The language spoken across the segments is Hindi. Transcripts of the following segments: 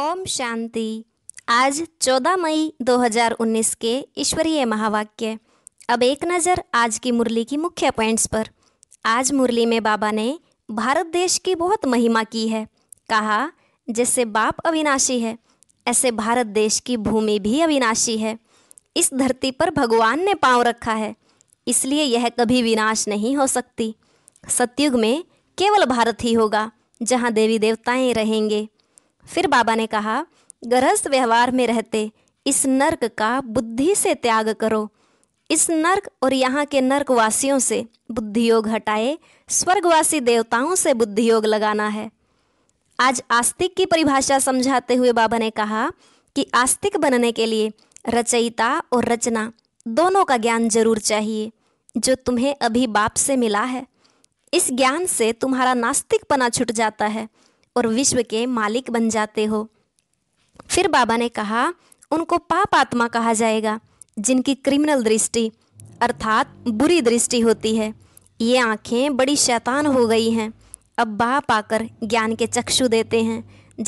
ओम शांति आज 14 मई 2019 के ईश्वरीय महावाक्य अब एक नज़र आज की मुरली की मुख्य पॉइंट्स पर आज मुरली में बाबा ने भारत देश की बहुत महिमा की है कहा जैसे बाप अविनाशी है ऐसे भारत देश की भूमि भी अविनाशी है इस धरती पर भगवान ने पांव रखा है इसलिए यह कभी विनाश नहीं हो सकती सतयुग में केवल भारत ही होगा जहाँ देवी देवताएं रहेंगे फिर बाबा ने कहा गृहस्थ व्यवहार में रहते इस नर्क का बुद्धि से त्याग करो इस नर्क और यहाँ के नर्कवासियों से बुद्धियोग हटाए स्वर्गवासी देवताओं से बुद्धियोग लगाना है आज आस्तिक की परिभाषा समझाते हुए बाबा ने कहा कि आस्तिक बनने के लिए रचयिता और रचना दोनों का ज्ञान जरूर चाहिए जो तुम्हें अभी बाप से मिला है इस ज्ञान से तुम्हारा नास्तिकपना छुट जाता है और विश्व के मालिक बन जाते हो फिर बाबा ने कहा उनको पाप आत्मा कहा जाएगा जिनकी क्रिमिनल दृष्टि अर्थात बुरी दृष्टि होती है ये आँखें बड़ी शैतान हो गई हैं अब बाप आकर ज्ञान के चक्षु देते हैं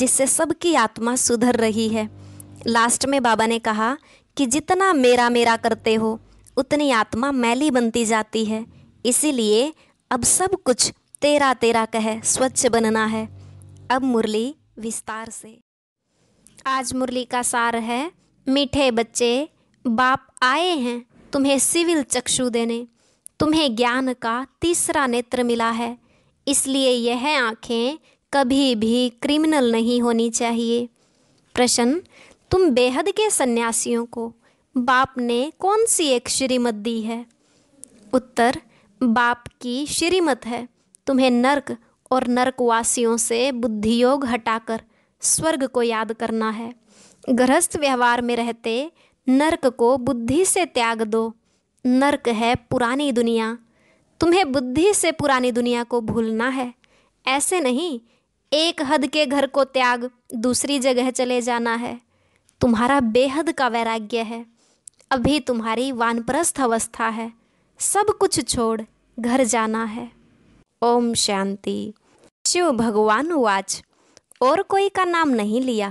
जिससे सबकी आत्मा सुधर रही है लास्ट में बाबा ने कहा कि जितना मेरा मेरा करते हो उतनी आत्मा मैली बनती जाती है इसीलिए अब सब कुछ तेरा तेरा कहे स्वच्छ बनना है अब मुरली विस्तार से आज मुरली का सार है मीठे बच्चे बाप आए हैं तुम्हें सिविल चक्षु देने तुम्हें ज्ञान का तीसरा नेत्र मिला है इसलिए यह आँखें कभी भी क्रिमिनल नहीं होनी चाहिए प्रश्न तुम बेहद के सन्यासियों को बाप ने कौन सी एक श्रीमत दी है उत्तर बाप की श्रीमत है तुम्हें नर्क और नरकवासियों से बुद्धियोग हटाकर स्वर्ग को याद करना है गृहस्थ व्यवहार में रहते नरक को बुद्धि से त्याग दो नरक है पुरानी दुनिया तुम्हें बुद्धि से पुरानी दुनिया को भूलना है ऐसे नहीं एक हद के घर को त्याग दूसरी जगह चले जाना है तुम्हारा बेहद का वैराग्य है अभी तुम्हारी वानप्रस्थ अवस्था है सब कुछ छोड़ घर जाना है ओम शांति शिव भगवान वाच और कोई का नाम नहीं लिया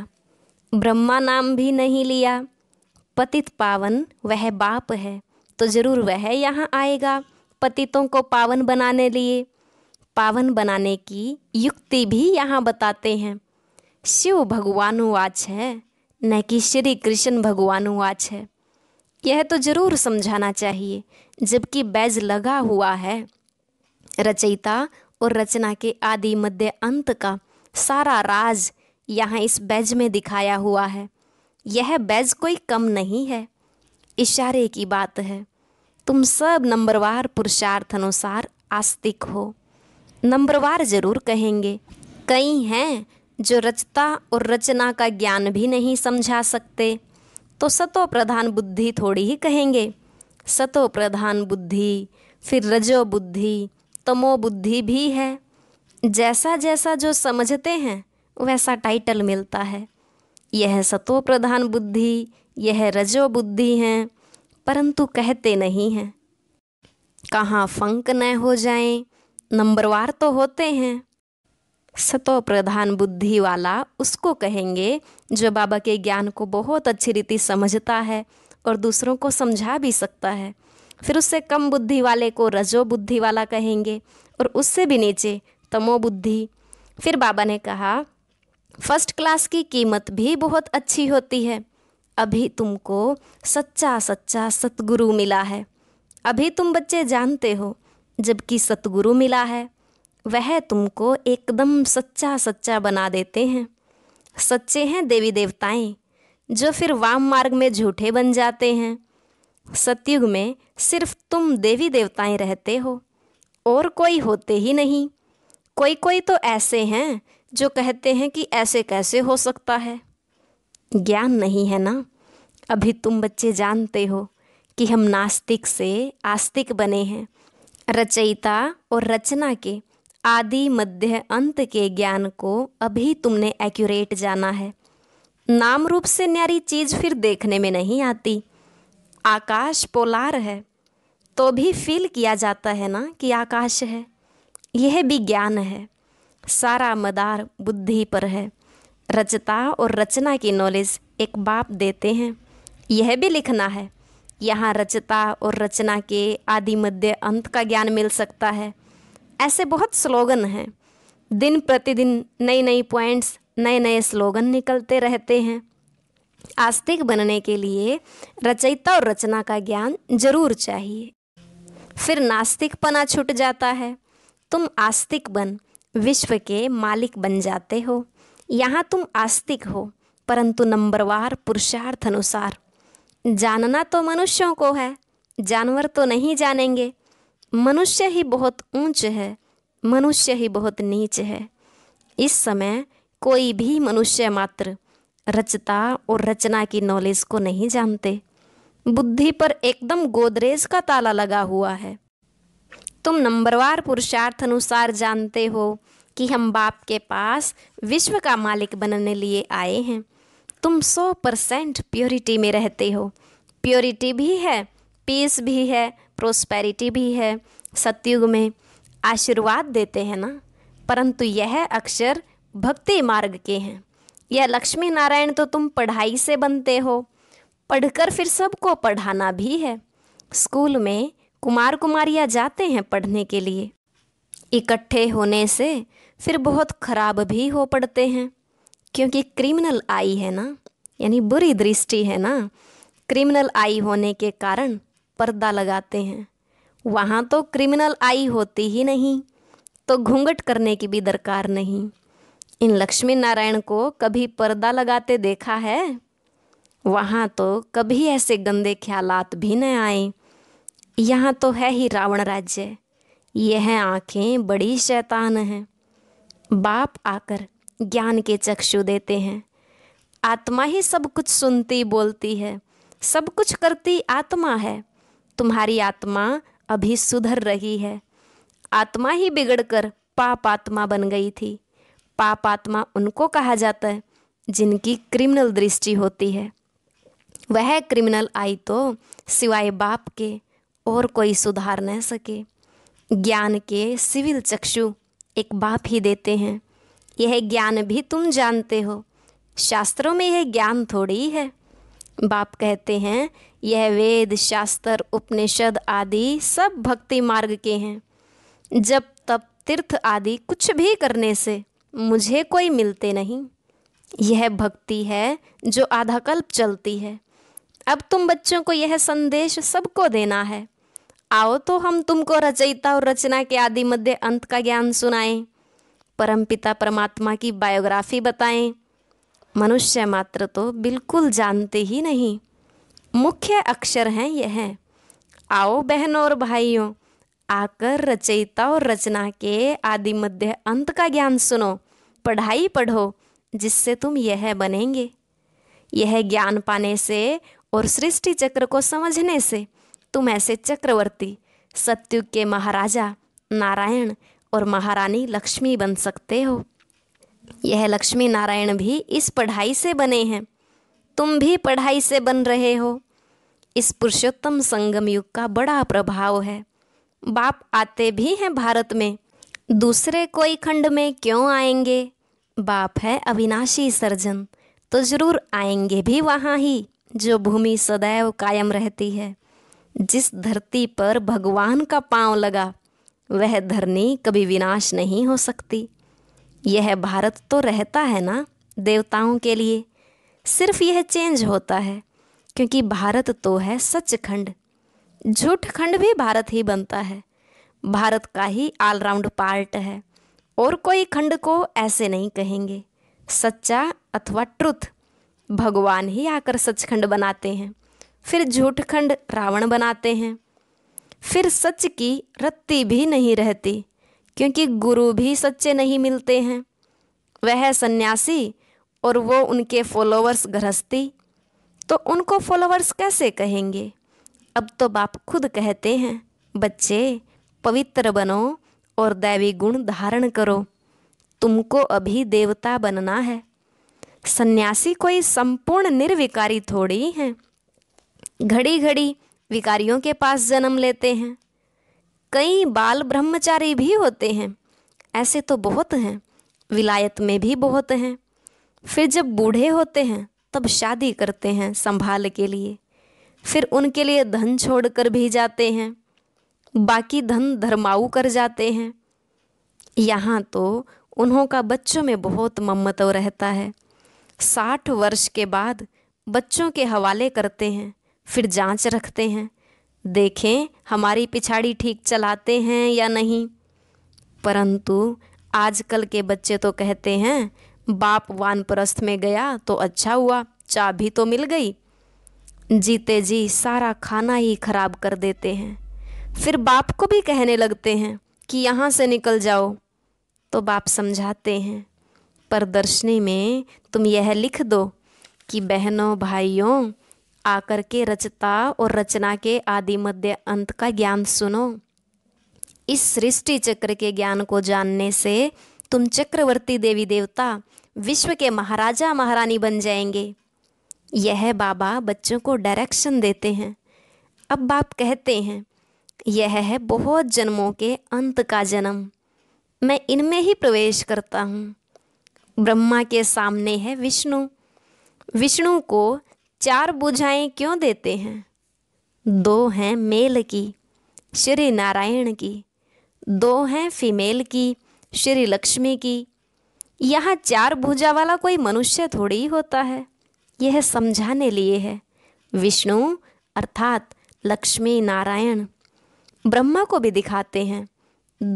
ब्रह्मा नाम भी नहीं लिया पतित पावन वह बाप है तो ज़रूर वह यहाँ आएगा पतितों को पावन बनाने लिए पावन बनाने की युक्ति भी यहाँ बताते हैं शिव भगवान वाच है न कि श्री कृष्ण भगवान वाच है यह तो जरूर समझाना चाहिए जबकि बैज लगा हुआ है रचयिता और रचना के आदि मध्य अंत का सारा राज यहाँ इस बैज में दिखाया हुआ है यह बैज कोई कम नहीं है इशारे की बात है तुम सब नंबरवार पुरुषार्थ अनुसार आस्तिक हो नंबरवार जरूर कहेंगे कई हैं जो रचता और रचना का ज्ञान भी नहीं समझा सकते तो सतो प्रधान बुद्धि थोड़ी ही कहेंगे सतो प्रधान बुद्धि फिर रजो बुद्धि तमोबुद्धि भी है जैसा जैसा जो समझते हैं वैसा टाइटल मिलता है यह सतो प्रधान बुद्धि यह रजो बुद्धि हैं परंतु कहते नहीं हैं कहाँ फंक न हो जाए नंबरवार तो होते हैं सतो प्रधान बुद्धि वाला उसको कहेंगे जो बाबा के ज्ञान को बहुत अच्छी रीति समझता है और दूसरों को समझा भी सकता है फिर उससे कम बुद्धि वाले को रजो बुद्धि वाला कहेंगे और उससे भी नीचे तमो बुद्धि फिर बाबा ने कहा फर्स्ट क्लास की कीमत भी बहुत अच्छी होती है अभी तुमको सच्चा सच्चा सतगुरु मिला है अभी तुम बच्चे जानते हो जबकि सतगुरु मिला है वह तुमको एकदम सच्चा सच्चा बना देते हैं सच्चे हैं देवी देवताएं जो फिर वाम मार्ग में झूठे बन जाते हैं सतयुग में सिर्फ तुम देवी देवताएं रहते हो और कोई होते ही नहीं कोई कोई तो ऐसे हैं जो कहते हैं कि ऐसे कैसे हो सकता है ज्ञान नहीं है ना अभी तुम बच्चे जानते हो कि हम नास्तिक से आस्तिक बने हैं रचयिता और रचना के आदि मध्य अंत के ज्ञान को अभी तुमने एक्यूरेट जाना है नाम रूप से न्यारी चीज फिर देखने में नहीं आती आकाश पोलार है तो भी फील किया जाता है ना कि आकाश है यह भी ज्ञान है सारा मदार बुद्धि पर है रचता और रचना की नॉलेज एक बाप देते हैं यह भी लिखना है यहाँ रचता और रचना के आदि मध्य अंत का ज्ञान मिल सकता है ऐसे बहुत स्लोगन हैं दिन प्रतिदिन नई नई पॉइंट्स नए नए स्लोगन निकलते रहते हैं आस्तिक बनने के लिए रचयिता और रचना का ज्ञान जरूर चाहिए फिर नास्तिकपना छूट जाता है तुम आस्तिक बन विश्व के मालिक बन जाते हो यहाँ तुम आस्तिक हो परंतु नंबरवार पुरुषार्थ अनुसार जानना तो मनुष्यों को है जानवर तो नहीं जानेंगे मनुष्य ही बहुत ऊंच है मनुष्य ही बहुत नीच है इस समय कोई भी मनुष्य मात्र रचता और रचना की नॉलेज को नहीं जानते बुद्धि पर एकदम गोदरेज का ताला लगा हुआ है तुम नंबरवार पुरुषार्थ अनुसार जानते हो कि हम बाप के पास विश्व का मालिक बनने लिए आए हैं तुम सौ परसेंट प्योरिटी में रहते हो प्योरिटी भी है पीस भी है प्रोस्पेरिटी भी है सतयुग में आशीर्वाद देते हैं ना परंतु यह अक्षर भक्ति मार्ग के हैं या लक्ष्मी नारायण तो तुम पढ़ाई से बनते हो पढ़कर फिर सबको पढ़ाना भी है स्कूल में कुमार कुमारियाँ जाते हैं पढ़ने के लिए इकट्ठे होने से फिर बहुत खराब भी हो पड़ते हैं क्योंकि क्रिमिनल आई है ना यानी बुरी दृष्टि है ना क्रिमिनल आई होने के कारण पर्दा लगाते हैं वहाँ तो क्रिमिनल आई होती ही नहीं तो घूंघट करने की भी दरकार नहीं इन लक्ष्मी नारायण को कभी पर्दा लगाते देखा है वहाँ तो कभी ऐसे गंदे ख्यालात भी न आए यहाँ तो है ही रावण राज्य यह आँखें बड़ी शैतान हैं बाप आकर ज्ञान के चक्षु देते हैं आत्मा ही सब कुछ सुनती बोलती है सब कुछ करती आत्मा है तुम्हारी आत्मा अभी सुधर रही है आत्मा ही बिगड़कर पाप आत्मा बन गई थी पाप आत्मा उनको कहा जाता है जिनकी क्रिमिनल दृष्टि होती है वह क्रिमिनल आई तो सिवाय बाप के और कोई सुधार न सके ज्ञान के सिविल चक्षु एक बाप ही देते हैं यह ज्ञान भी तुम जानते हो शास्त्रों में यह ज्ञान थोड़ी है बाप कहते हैं यह वेद शास्त्र उपनिषद आदि सब भक्ति मार्ग के हैं जब तब तीर्थ आदि कुछ भी करने से मुझे कोई मिलते नहीं यह भक्ति है जो आधा कल्प चलती है अब तुम बच्चों को यह संदेश सबको देना है आओ तो हम तुमको रचयिता और रचना के आदि मध्य अंत का ज्ञान सुनाएं परमपिता परमात्मा की बायोग्राफी बताएं मनुष्य मात्र तो बिल्कुल जानते ही नहीं मुख्य अक्षर हैं यह आओ बहनों और भाइयों आकर रचयिता और रचना के आदि मध्य अंत का ज्ञान सुनो पढ़ाई पढ़ो जिससे तुम यह बनेंगे यह ज्ञान पाने से और सृष्टि चक्र को समझने से तुम ऐसे चक्रवर्ती सत्युग के महाराजा नारायण और महारानी लक्ष्मी बन सकते हो यह लक्ष्मी नारायण भी इस पढ़ाई से बने हैं तुम भी पढ़ाई से बन रहे हो इस पुरुषोत्तम संगम युग का बड़ा प्रभाव है बाप आते भी हैं भारत में दूसरे कोई खंड में क्यों आएंगे बाप है अविनाशी सर्जन तो जरूर आएंगे भी वहाँ ही जो भूमि सदैव कायम रहती है जिस धरती पर भगवान का पांव लगा वह धरनी कभी विनाश नहीं हो सकती यह भारत तो रहता है ना देवताओं के लिए सिर्फ यह चेंज होता है क्योंकि भारत तो है सचखंड झूठ खंड भी भारत ही बनता है भारत का ही ऑलराउंड पार्ट है और कोई खंड को ऐसे नहीं कहेंगे सच्चा अथवा ट्रुथ भगवान ही आकर सचखंड बनाते हैं फिर झूठ खंड रावण बनाते हैं फिर सच की रत्ती भी नहीं रहती क्योंकि गुरु भी सच्चे नहीं मिलते हैं वह सन्यासी और वो उनके फॉलोअर्स गृहस्थी तो उनको फॉलोअर्स कैसे कहेंगे अब तो बाप खुद कहते हैं बच्चे पवित्र बनो और दैवी गुण धारण करो तुमको अभी देवता बनना है सन्यासी कोई संपूर्ण निर्विकारी थोड़ी है घड़ी घड़ी विकारियों के पास जन्म लेते हैं कई बाल ब्रह्मचारी भी होते हैं ऐसे तो बहुत हैं विलायत में भी बहुत हैं फिर जब बूढ़े होते हैं तब शादी करते हैं संभाल के लिए फिर उनके लिए धन छोड़कर भी जाते हैं बाकी धन धर्माऊ कर जाते हैं यहाँ तो उन्हों का बच्चों में बहुत ममतव रहता है साठ वर्ष के बाद बच्चों के हवाले करते हैं फिर जांच रखते हैं देखें हमारी पिछाड़ी ठीक चलाते हैं या नहीं परंतु आजकल के बच्चे तो कहते हैं बाप वानप्रस्थ में गया तो अच्छा हुआ चाबी तो मिल गई जीते जी सारा खाना ही खराब कर देते हैं फिर बाप को भी कहने लगते हैं कि यहाँ से निकल जाओ तो बाप समझाते हैं प्रदर्शनी में तुम यह लिख दो कि बहनों भाइयों आकर के रचता और रचना के आदि मध्य अंत का ज्ञान सुनो इस सृष्टि चक्र के ज्ञान को जानने से तुम चक्रवर्ती देवी देवता विश्व के महाराजा महारानी बन जाएंगे यह बाबा बच्चों को डायरेक्शन देते हैं अब बाप कहते हैं यह है बहुत जन्मों के अंत का जन्म मैं इनमें ही प्रवेश करता हूँ ब्रह्मा के सामने है विष्णु विष्णु को चार बुझाएं क्यों देते हैं दो हैं मेल की श्री नारायण की दो हैं फीमेल की श्री लक्ष्मी की यहाँ चार भुजा वाला कोई मनुष्य थोड़ी होता है यह समझाने लिए है विष्णु अर्थात लक्ष्मी नारायण ब्रह्मा को भी दिखाते हैं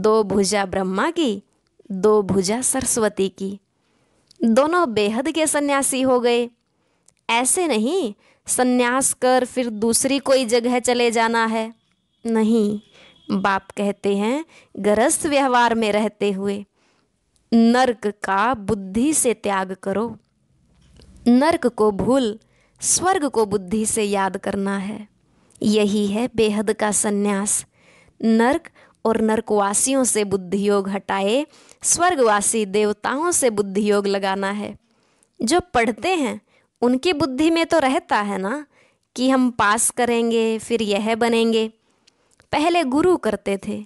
दो भुजा ब्रह्मा की दो भुजा सरस्वती की दोनों बेहद के सन्यासी हो गए ऐसे नहीं सन्यास कर फिर दूसरी कोई जगह चले जाना है नहीं बाप कहते हैं गरस्त व्यवहार में रहते हुए नर्क का बुद्धि से त्याग करो नर्क को भूल स्वर्ग को बुद्धि से याद करना है यही है बेहद का सन्यास नर्क और नरकवासियों से बुद्धियोग हटाए स्वर्गवासी देवताओं से बुद्धियोग लगाना है जो पढ़ते हैं उनकी बुद्धि में तो रहता है ना कि हम पास करेंगे फिर यह बनेंगे पहले गुरु करते थे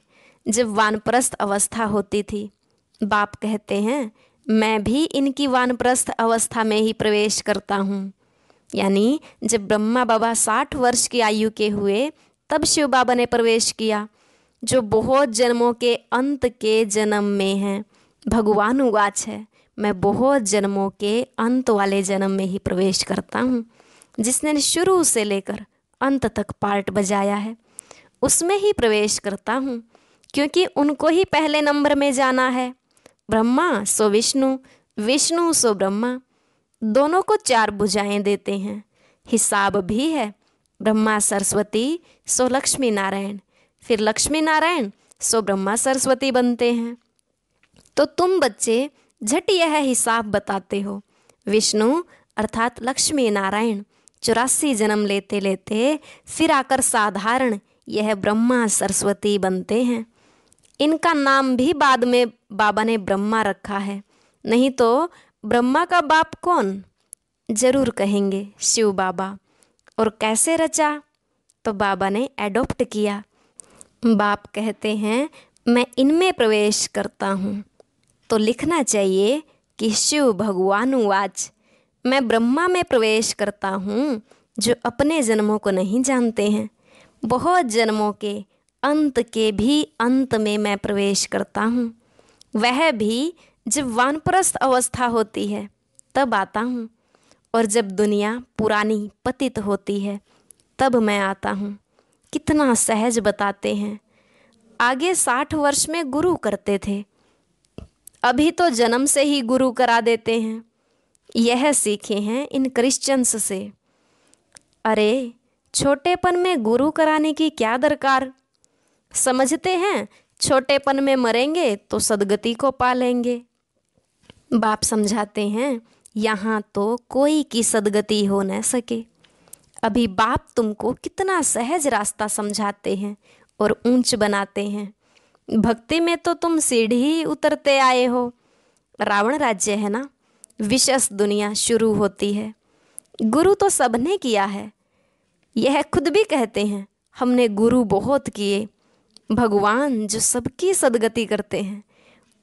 जब वानप्रस्थ अवस्था होती थी बाप कहते हैं मैं भी इनकी वानप्रस्थ अवस्था में ही प्रवेश करता हूँ यानी जब ब्रह्मा बाबा साठ वर्ष की आयु के हुए तब शिव बाबा ने प्रवेश किया जो बहुत जन्मों के अंत के जन्म में हैं भगवान उवाच है मैं बहुत जन्मों के अंत वाले जन्म में ही प्रवेश करता हूँ जिसने शुरू से लेकर अंत तक पार्ट बजाया है उसमें ही प्रवेश करता हूँ क्योंकि उनको ही पहले नंबर में जाना है ब्रह्मा सो विष्णु विष्णु सो ब्रह्मा दोनों को चार बुझाएं देते हैं हिसाब भी है ब्रह्मा सरस्वती सो लक्ष्मी नारायण फिर लक्ष्मी नारायण सो ब्रह्मा सरस्वती बनते हैं तो तुम बच्चे झट यह हिसाब बताते हो विष्णु अर्थात लक्ष्मी नारायण चौरासी जन्म लेते लेते फिर आकर साधारण यह ब्रह्मा सरस्वती बनते हैं इनका नाम भी बाद में बाबा ने ब्रह्मा रखा है नहीं तो ब्रह्मा का बाप कौन जरूर कहेंगे शिव बाबा और कैसे रचा तो बाबा ने एडॉप्ट किया बाप कहते हैं मैं इनमें प्रवेश करता हूँ तो लिखना चाहिए कि शिव भगवान वाच मैं ब्रह्मा में प्रवेश करता हूँ जो अपने जन्मों को नहीं जानते हैं बहुत जन्मों के अंत के भी अंत में मैं प्रवेश करता हूँ वह भी जब वानप्रस्थ अवस्था होती है तब आता हूँ और जब दुनिया पुरानी पतित होती है तब मैं आता हूँ कितना सहज बताते हैं आगे साठ वर्ष में गुरु करते थे अभी तो जन्म से ही गुरु करा देते हैं यह सीखे हैं इन क्रिश्चियंस से अरे छोटेपन में गुरु कराने की क्या दरकार समझते हैं छोटेपन में मरेंगे तो सदगति को पालेंगे बाप समझाते हैं यहाँ तो कोई की सदगति हो न सके अभी बाप तुमको कितना सहज रास्ता समझाते हैं और ऊंच बनाते हैं भक्ति में तो तुम सीढ़ी ही उतरते आए हो रावण राज्य है ना विशेष दुनिया शुरू होती है गुरु तो सबने किया है यह खुद भी कहते हैं हमने गुरु बहुत किए भगवान जो सबकी सदगति करते हैं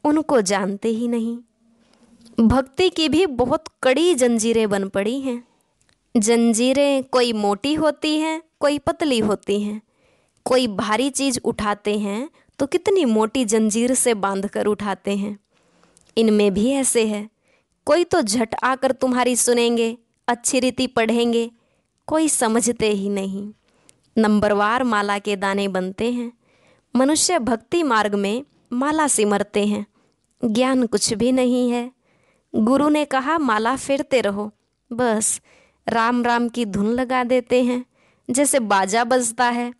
उनको जानते ही नहीं भक्ति की भी बहुत कड़ी जंजीरें बन पड़ी हैं जंजीरें कोई मोटी होती हैं कोई पतली होती हैं कोई भारी चीज़ उठाते हैं तो कितनी मोटी जंजीर से बांध कर उठाते हैं इनमें भी ऐसे है कोई तो झट आकर तुम्हारी सुनेंगे अच्छी रीति पढ़ेंगे कोई समझते ही नहीं नंबरवार माला के दाने बनते हैं मनुष्य भक्ति मार्ग में माला सिमरते हैं ज्ञान कुछ भी नहीं है गुरु ने कहा माला फेरते रहो बस राम राम की धुन लगा देते हैं जैसे बाजा बजता है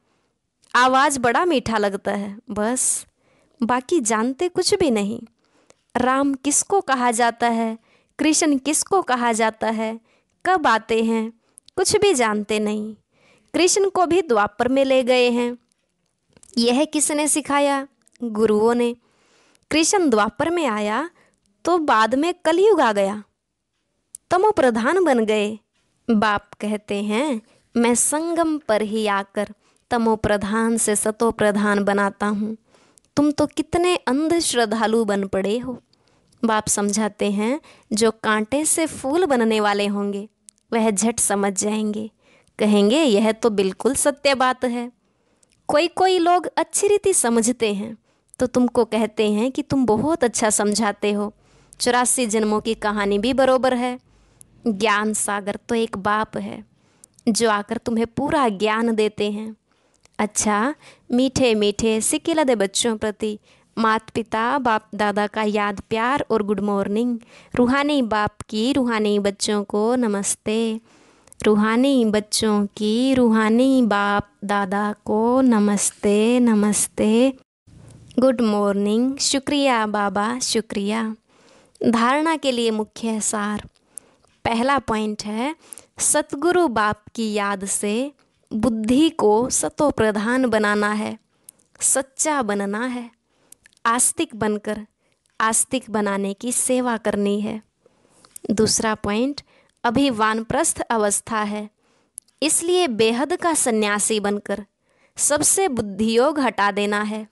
आवाज़ बड़ा मीठा लगता है बस बाकी जानते कुछ भी नहीं राम किसको कहा जाता है कृष्ण किसको कहा जाता है कब आते हैं कुछ भी जानते नहीं कृष्ण को भी द्वापर में ले गए हैं यह किसने सिखाया गुरुओं ने कृष्ण द्वापर में आया तो बाद में कलयुग आ गया तमो प्रधान बन गए बाप कहते हैं मैं संगम पर ही आकर तमो प्रधान से सतो प्रधान बनाता हूँ तुम तो कितने अंध श्रद्धालु बन पड़े हो बाप समझाते हैं जो कांटे से फूल बनने वाले होंगे वह झट समझ जाएंगे कहेंगे यह तो बिल्कुल सत्य बात है कोई कोई लोग अच्छी रीति समझते हैं तो तुमको कहते हैं कि तुम बहुत अच्छा समझाते हो चौरासी जन्मों की कहानी भी बरोबर है ज्ञान सागर तो एक बाप है जो आकर तुम्हें पूरा ज्ञान देते हैं अच्छा मीठे मीठे सिकिला दे बच्चों प्रति मात पिता बाप दादा का याद प्यार और गुड मॉर्निंग रूहानी बाप की रूहानी बच्चों को नमस्ते रूहानी बच्चों की रूहानी बाप दादा को नमस्ते नमस्ते गुड मॉर्निंग शुक्रिया बाबा शुक्रिया धारणा के लिए मुख्य सार पहला पॉइंट है सतगुरु बाप की याद से बुद्धि को सतो प्रधान बनाना है सच्चा बनना है आस्तिक बनकर आस्तिक बनाने की सेवा करनी है दूसरा पॉइंट अभी वानप्रस्थ अवस्था है इसलिए बेहद का सन्यासी बनकर सबसे बुद्धियोग हटा देना है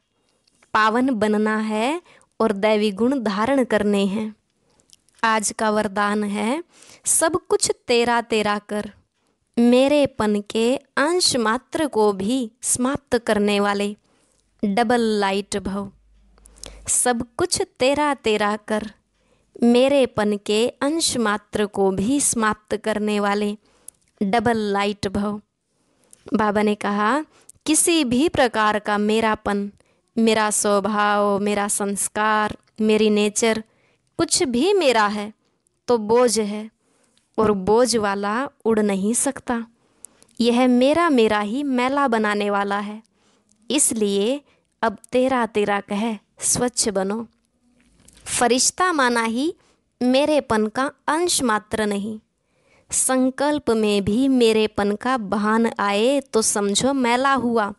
पावन बनना है और दैवी गुण धारण करने हैं आज का वरदान है सब कुछ तेरा तेरा कर मेरेपन के अंश मात्र को भी समाप्त करने वाले डबल लाइट भव सब कुछ तेरा तेरा कर मेरेपन के अंश मात्र को भी समाप्त करने वाले डबल लाइट भव बाबा ने कहा किसी भी प्रकार का मेरापन मेरा स्वभाव मेरा संस्कार मेरी नेचर कुछ भी मेरा है तो बोझ है और बोझ वाला उड़ नहीं सकता यह मेरा मेरा ही मैला बनाने वाला है इसलिए अब तेरा तेरा कह स्वच्छ बनो फरिश्ता माना ही मेरेपन का अंश मात्र नहीं संकल्प में भी मेरेपन का बहान आए तो समझो मैला हुआ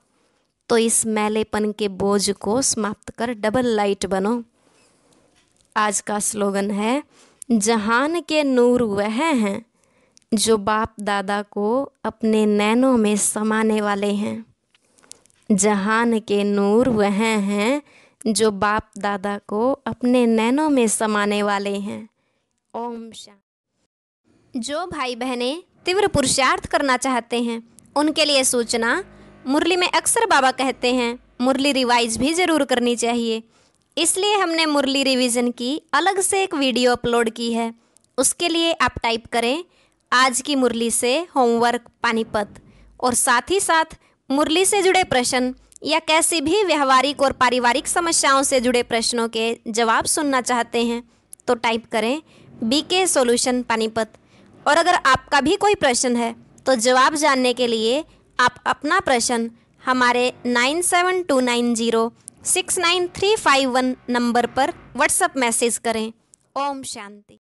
तो इस मैलेपन के बोझ को समाप्त कर डबल लाइट बनो आज का स्लोगन है जहान के नूर वह हैं जो बाप दादा को अपने नैनों में समाने वाले हैं जहान के नूर वह हैं जो बाप दादा को अपने नैनों में समाने वाले हैं ओम शाह जो भाई बहनें तीव्र पुरुषार्थ करना चाहते हैं उनके लिए सूचना मुरली में अक्सर बाबा कहते हैं मुरली रिवाइज भी ज़रूर करनी चाहिए इसलिए हमने मुरली रिवीजन की अलग से एक वीडियो अपलोड की है उसके लिए आप टाइप करें आज की मुरली से होमवर्क पानीपत और साथ ही साथ मुरली से जुड़े प्रश्न या कैसी भी व्यवहारिक और पारिवारिक समस्याओं से जुड़े प्रश्नों के जवाब सुनना चाहते हैं तो टाइप करें बी के सोल्यूशन पानीपत और अगर आपका भी कोई प्रश्न है तो जवाब जानने के लिए आप अपना प्रश्न हमारे nine seven two nine zero six nine three five one number पर व्हाट्सएप मैसेज करें ओम शांति